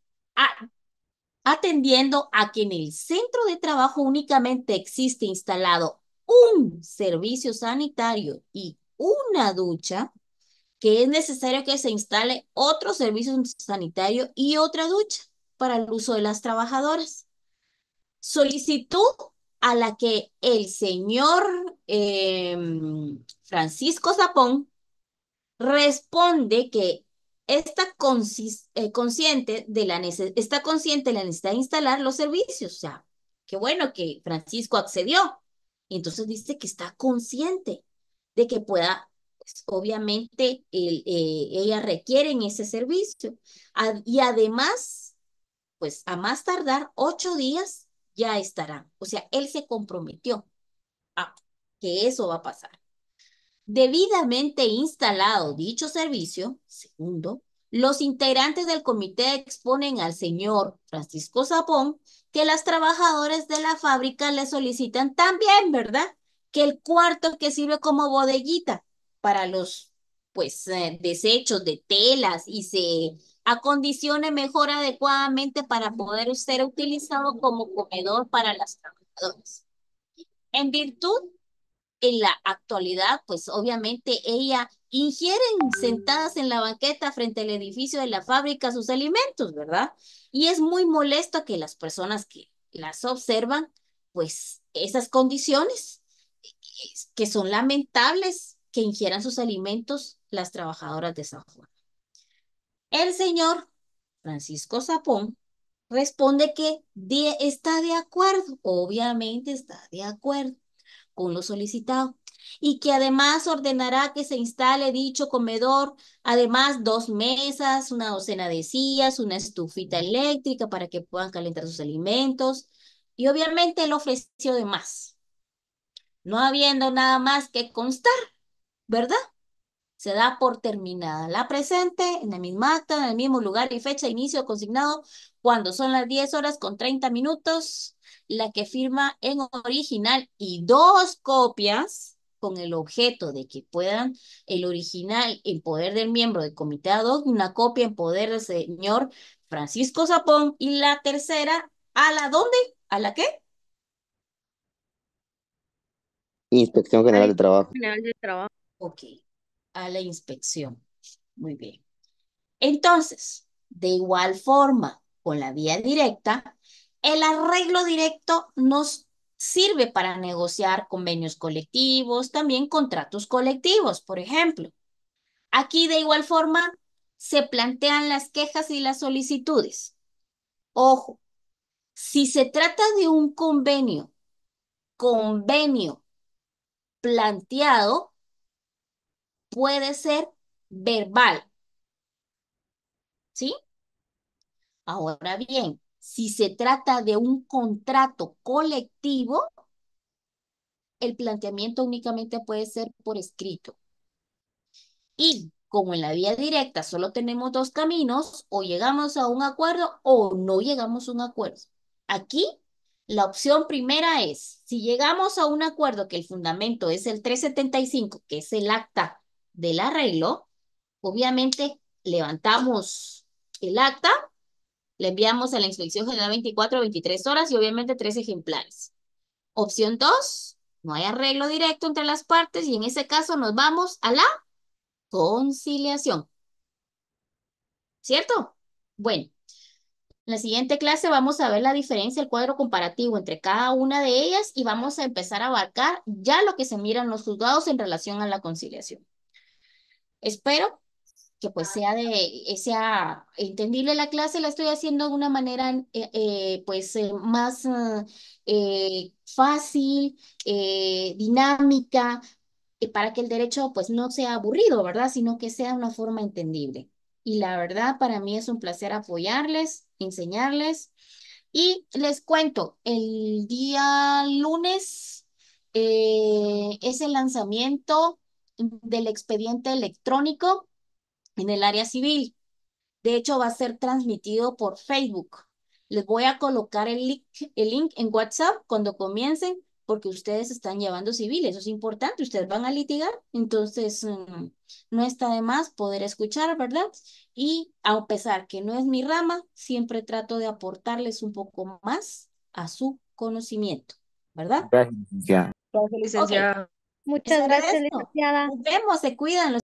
atendiendo a que en el centro de trabajo únicamente existe instalado un servicio sanitario y una ducha, que es necesario que se instale otro servicio sanitario y otra ducha para el uso de las trabajadoras. Solicitud a la que el señor em, Francisco Zapón responde que eh, está, consciente de la está consciente la necesidad de instalar los servicios. O sea, qué bueno que Francisco accedió. Entonces dice que está consciente de que pueda, pues, obviamente, eh, ella requiere ese servicio. y además, pues a más tardar ocho días ya estarán. O sea, él se comprometió a que eso va a pasar. Debidamente instalado dicho servicio, segundo, los integrantes del comité exponen al señor Francisco Zapón que las trabajadoras de la fábrica le solicitan también, ¿verdad? Que el cuarto que sirve como bodeguita para los pues eh, desechos de telas y se acondicione mejor adecuadamente para poder ser utilizado como comedor para las trabajadoras. En virtud en la actualidad, pues obviamente ella ingieren sentadas en la banqueta frente al edificio de la fábrica sus alimentos, ¿verdad? Y es muy molesto que las personas que las observan, pues esas condiciones que son lamentables que ingieran sus alimentos las trabajadoras de San Juan. El señor Francisco Zapón responde que está de acuerdo, obviamente está de acuerdo con lo solicitado y que además ordenará que se instale dicho comedor, además dos mesas, una docena de sillas, una estufita eléctrica para que puedan calentar sus alimentos y obviamente el ofreció de más, no habiendo nada más que constar, ¿verdad? Se da por terminada la presente en la misma acta, en el mismo lugar y fecha de inicio consignado cuando son las 10 horas con 30 minutos la que firma en original y dos copias con el objeto de que puedan el original en poder del miembro del comité ad una copia en poder del señor Francisco Zapón y la tercera, ¿a la dónde? ¿A la qué? Inspección General de Trabajo. General de Trabajo. Ok, a la inspección. Muy bien. Entonces, de igual forma, con la vía directa, el arreglo directo nos sirve para negociar convenios colectivos, también contratos colectivos, por ejemplo. Aquí de igual forma se plantean las quejas y las solicitudes. Ojo, si se trata de un convenio, convenio planteado puede ser verbal. ¿Sí? Ahora bien, si se trata de un contrato colectivo, el planteamiento únicamente puede ser por escrito. Y como en la vía directa solo tenemos dos caminos, o llegamos a un acuerdo o no llegamos a un acuerdo. Aquí, la opción primera es, si llegamos a un acuerdo que el fundamento es el 375, que es el acta del arreglo, obviamente levantamos el acta le enviamos a la Inspección General 24 23 horas y obviamente tres ejemplares. Opción 2, no hay arreglo directo entre las partes y en ese caso nos vamos a la conciliación. ¿Cierto? Bueno, en la siguiente clase vamos a ver la diferencia, el cuadro comparativo entre cada una de ellas y vamos a empezar a abarcar ya lo que se miran los juzgados en relación a la conciliación. Espero que pues sea de, eh, sea entendible la clase, la estoy haciendo de una manera eh, eh, pues más ah, fácil, dinámica, para que el derecho pues no sea aburrido, ¿verdad? Sino que sea una forma entendible. Y la verdad para mí es un placer apoyarles, enseñarles. Y les cuento, el día lunes es el lanzamiento del expediente electrónico en el área civil. De hecho, va a ser transmitido por Facebook. Les voy a colocar el link, el link en WhatsApp cuando comiencen, porque ustedes están llevando civil eso es importante, ustedes van a litigar, entonces mm, no está de más poder escuchar, ¿verdad? Y a pesar que no es mi rama, siempre trato de aportarles un poco más a su conocimiento, ¿verdad? Gracias, licenciada. Muchas gracias, licenciada. Nos vemos, se cuidan. Los